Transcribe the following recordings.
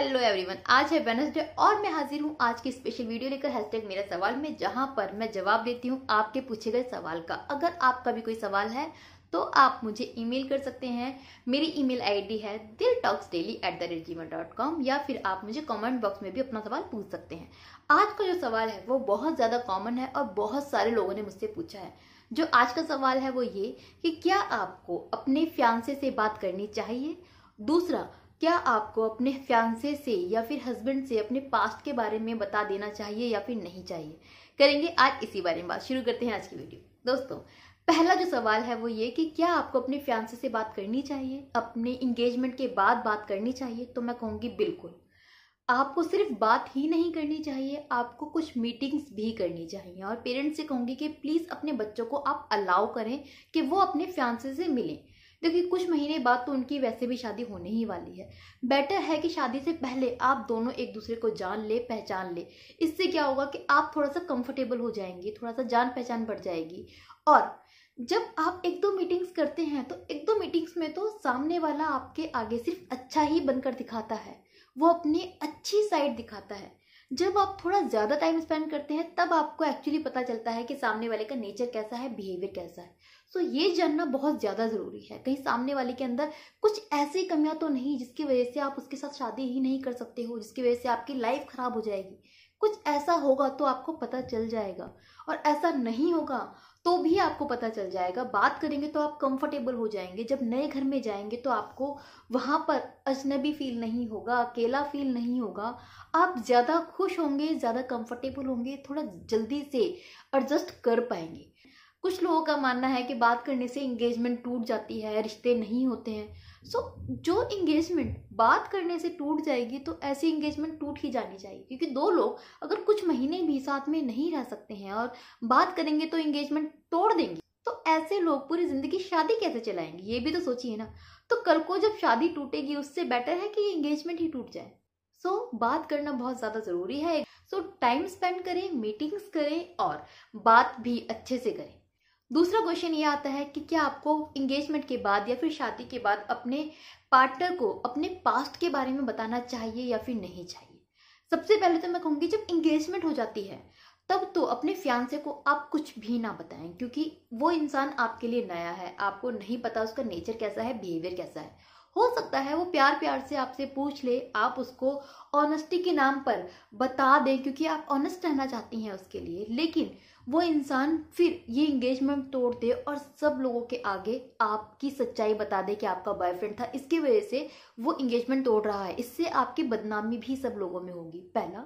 hello everyone आज है Wednesday और मैं हाजिर हूँ आज की स्पेशल वीडियो लेकर हैशटैग मेरा सवाल में जहाँ पर मैं जवाब देती हूँ आपके पूछे गए सवाल का अगर आपका भी कोई सवाल है तो आप मुझे ईमेल कर सकते हैं मेरी ईमेल आईडी है दिल talks daily at the rate Gmail dot com या फिर आप मुझे कमेंट बॉक्स में भी अपना सवाल पूछ सकते हैं आज का जो सवाल है वो बहुत ज़्यादा कॉमन है और बहुत सारे लोगों ने मुझसे पूछा है जो आज का सवाल है वो ये कि क्या आपको अपने फ्यांसे से बात करनी चाहिए दूसरा क्या आपको अपने फ्यांसे से या फिर हस्बैंड से अपने पास्ट के बारे में बता देना चाहिए या फिर नहीं चाहिए करेंगे आज इसी बारे में बात शुरू करते हैं आज की वीडियो दोस्तों पहला जो सवाल है वो ये कि क्या आपको अपने फ्यांसे से बात करनी चाहिए अपने इंगेजमेंट के बाद बात करनी चाहिए तो मैं कहूँगी बिल्कुल आपको सिर्फ बात ही नहीं करनी चाहिए आपको कुछ मीटिंग्स भी करनी चाहिए और पेरेंट्स से कहूँगी कि प्लीज़ अपने बच्चों को आप अलाउ करें कि वो अपने फ्यांसे से मिलें देखिए कुछ महीने बाद तो उनकी वैसे भी शादी होने ही वाली है बेटर है कि शादी से पहले आप दोनों एक दूसरे को जान ले पहचान ले इससे क्या होगा कि आप थोड़ा सा कंफर्टेबल हो जाएंगे थोड़ा सा जान पहचान बढ़ जाएगी और जब आप एक दो मीटिंग्स करते हैं तो एक दो मीटिंग्स में तो सामने वाला आपके आगे सिर्फ अच्छा ही बनकर दिखाता है वो अपनी अच्छी साइड दिखाता है जब आप थोड़ा ज़्यादा टाइम स्पेंड करते हैं तब आपको एक्चुअली पता चलता है कि सामने वाले का नेचर कैसा है बिहेवियर कैसा है सो ये जानना बहुत ज़्यादा ज़रूरी है कहीं सामने वाले के अंदर कुछ ऐसी कमियाँ तो नहीं जिसकी वजह से आप उसके साथ शादी ही नहीं कर सकते हो जिसकी वजह से आपकी लाइफ ख़राब हो जाएगी कुछ ऐसा होगा तो आपको पता चल जाएगा और ऐसा नहीं होगा तो भी आपको पता चल जाएगा बात करेंगे तो आप कंफर्टेबल हो जाएंगे जब नए घर में जाएंगे तो आपको वहाँ पर अजनबी फील नहीं होगा अकेला फील नहीं होगा आप ज़्यादा खुश होंगे ज़्यादा कंफर्टेबल होंगे थोड़ा जल्दी से एडजस्ट कर पाएंगे कुछ लोगों का मानना है कि बात करने से इंगेजमेंट टूट जाती है रिश्ते नहीं होते हैं सो so, जो इंगेजमेंट बात करने से टूट जाएगी तो ऐसी इंगेजमेंट टूट ही जानी चाहिए क्योंकि दो लोग अगर कुछ महीने भी साथ में नहीं रह सकते हैं और बात करेंगे तो इंगेजमेंट तोड़ देंगे तो ऐसे लोग पूरी जिंदगी शादी कैसे चलाएंगे ये भी तो सोचिए ना तो कल को जब शादी टूटेगी उससे बेटर है कि इंगेजमेंट ही टूट जाए सो so, बात करना बहुत ज़्यादा ज़रूरी है सो टाइम स्पेंड करें मीटिंग्स करें और बात भी अच्छे से करें दूसरा क्वेश्चन ये आता है कि क्या आपको इंगेजमेंट के बाद या फिर शादी के बाद अपने पार्टनर को अपने पास्ट के बारे में बताना चाहिए या फिर नहीं चाहिए सबसे पहले तो मैं कहूँगी जब इंगेजमेंट हो जाती है तब तो अपने फ्यांसे को आप कुछ भी ना बताएं क्योंकि वो इंसान आपके लिए नया है आपको नहीं पता उसका नेचर कैसा है बिहेवियर कैसा है हो सकता है वो प्यार प्यार से आपसे पूछ ले आप उसको ऑनेस्टी के नाम पर बता दें क्योंकि आप ऑनेस्ट रहना चाहती हैं उसके लिए लेकिन वो इंसान फिर ये इंगेजमेंट तोड़ दे और सब लोगों के आगे आपकी सच्चाई बता दे कि आपका बॉयफ्रेंड था इसकी वजह से वो इंगेजमेंट तोड़ रहा है इससे आपकी बदनामी भी सब लोगों में होगी पहला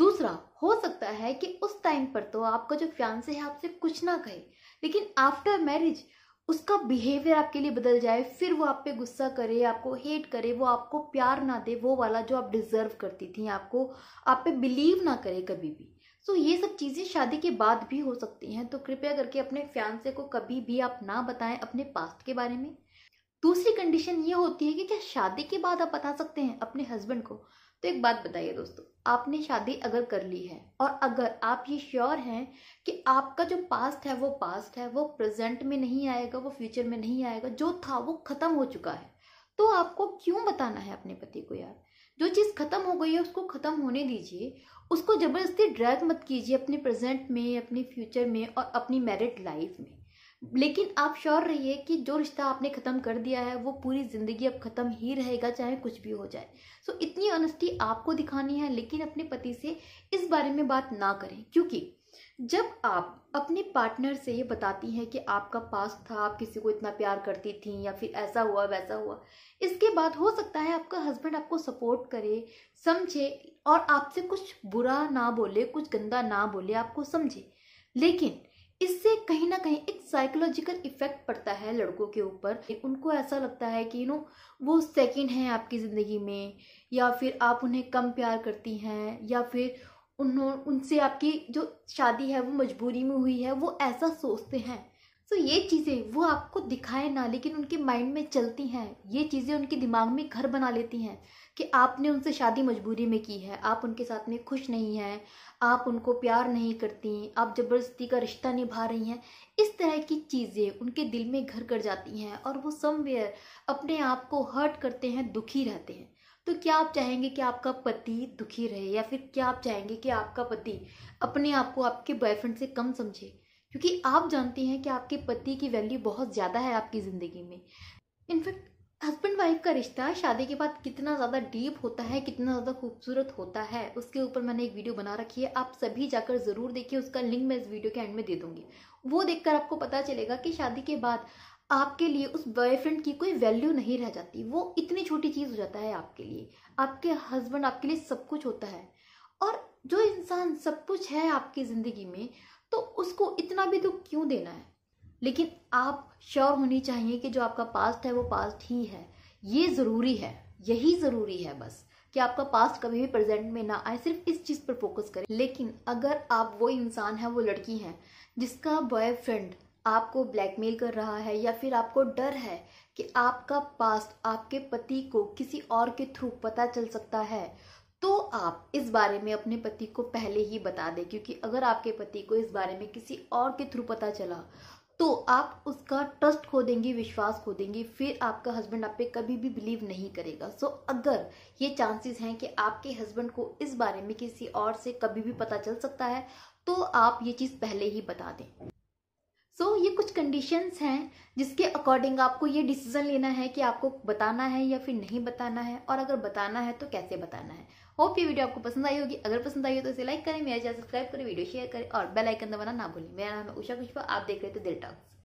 दूसरा हो सकता है कि उस टाइम पर तो आपका जो फ्यांसे है आपसे कुछ ना कहे लेकिन आफ्टर मैरिज उसका बिहेवियर आपके लिए बदल जाए फिर वो आप पे गुस्सा करे आपको हेट करे वो आपको प्यार ना दे वो वाला जो आप डिजर्व करती थी आपको आप पे बिलीव ना करे कभी भी सो तो ये सब चीज़ें शादी के बाद भी हो सकती हैं तो कृपया करके अपने फ्यांसे को कभी भी आप ना बताएं अपने पास्ट के बारे में दूसरी कंडीशन ये होती है कि क्या शादी के बाद आप बता सकते हैं अपने हस्बैंड को तो एक बात बताइए दोस्तों आपने शादी अगर कर ली है और अगर आप ये श्योर हैं कि आपका जो पास्ट है वो पास्ट है वो प्रेजेंट में नहीं आएगा वो फ्यूचर में नहीं आएगा जो था वो ख़त्म हो चुका है तो आपको क्यों बताना है अपने पति को यार जो चीज़ खत्म हो गई है उसको ख़त्म होने दीजिए उसको ज़बरदस्ती ड्रैग मत कीजिए अपने प्रेजेंट में अपने फ्यूचर में और अपनी मैरिड लाइफ में लेकिन आप श्योर रहिए कि जो रिश्ता आपने ख़त्म कर दिया है वो पूरी ज़िंदगी अब ख़त्म ही रहेगा चाहे कुछ भी हो जाए सो इतनी ऑनेस्टी आपको दिखानी है लेकिन अपने पति से इस बारे में बात ना करें क्योंकि जब आप अपने पार्टनर से ये बताती हैं कि आपका पास था आप किसी को इतना प्यार करती थी या फिर ऐसा हुआ वैसा हुआ इसके बाद हो सकता है आपका हस्बैंड आपको सपोर्ट करे समझे और आपसे कुछ बुरा ना बोले कुछ गंदा ना बोले आपको समझे लेकिन इससे कहीं ना कहीं एक साइकोलॉजिकल इफेक्ट पड़ता है लड़कों के ऊपर उनको ऐसा लगता है कि यू नो वो सेकंड हैं आपकी ज़िंदगी में या फिर आप उन्हें कम प्यार करती हैं या फिर उन्हों उनसे आपकी जो शादी है वो मजबूरी में हुई है वो ऐसा सोचते हैं सो तो ये चीज़ें वो आपको दिखाए ना लेकिन उनके माइंड में चलती हैं ये चीज़ें उनके दिमाग में घर बना लेती हैं कि आपने उनसे शादी मजबूरी में की है आप उनके साथ में खुश नहीं हैं आप उनको प्यार नहीं करती आप ज़बरदस्ती का रिश्ता निभा रही हैं इस तरह की चीज़ें उनके दिल में घर कर जाती हैं और वो समवेयर अपने आप को हर्ट करते हैं दुखी रहते हैं तो क्या आप चाहेंगे कि आपका पति दुखी रहे या फिर क्या आप चाहेंगे कि आपका पति अपने आप को आपके बॉयफ्रेंड से कम समझे क्योंकि आप जानती हैं कि आपके पति की वैल्यू बहुत ज़्यादा है आपकी ज़िंदगी में इनफैक्ट हस्बैंड वाइफ का रिश्ता शादी के बाद कितना ज़्यादा डीप होता है कितना ज़्यादा खूबसूरत होता है उसके ऊपर मैंने एक वीडियो बना रखी है आप सभी जाकर ज़रूर देखिए उसका लिंक मैं इस वीडियो के एंड में दे दूँगी वो देखकर आपको पता चलेगा कि शादी के बाद आपके लिए उस बॉयफ्रेंड की कोई वैल्यू नहीं रह जाती वो इतनी छोटी चीज़ हो जाता है आपके लिए आपके हस्बैंड आपके लिए सब कुछ होता है और जो इंसान सब कुछ है आपकी ज़िंदगी में तो उसको इतना भी दुख तो क्यों देना है लेकिन आप श्योर होनी चाहिए कि जो आपका पास्ट है वो पास्ट ही है ये ज़रूरी है यही ज़रूरी है बस कि आपका पास्ट कभी भी प्रेजेंट में ना आए सिर्फ इस चीज़ पर फोकस करें लेकिन अगर आप वो इंसान है वो लड़की हैं जिसका बॉयफ्रेंड आपको ब्लैकमेल कर रहा है या फिर आपको डर है कि आपका पास्ट आपके पति को किसी और के थ्रू पता चल सकता है तो आप इस बारे में अपने पति को पहले ही बता दें क्योंकि अगर आपके पति को इस बारे में किसी और के थ्रू पता चला तो आप उसका ट्रस्ट खो देंगी विश्वास खो देंगी फिर आपका हस्बैंड आप पे कभी भी बिलीव नहीं करेगा सो अगर ये चांसेस हैं कि आपके हस्बैंड को इस बारे में किसी और से कभी भी पता चल सकता है तो आप ये चीज़ पहले ही बता दें सो so, ये कुछ कंडीशंस हैं जिसके अकॉर्डिंग आपको ये डिसीजन लेना है कि आपको बताना है या फिर नहीं बताना है और अगर बताना है तो कैसे बताना है होप ये वीडियो आपको पसंद आई होगी अगर पसंद आई हो तो इसे लाइक करें मेरा चैनल सब्सक्राइब करें वीडियो शेयर करें और बेल आइकन दबाना ना भूलें मेरा नाम है उषा कुशवा आप देख रहे थे दिल टॉक्स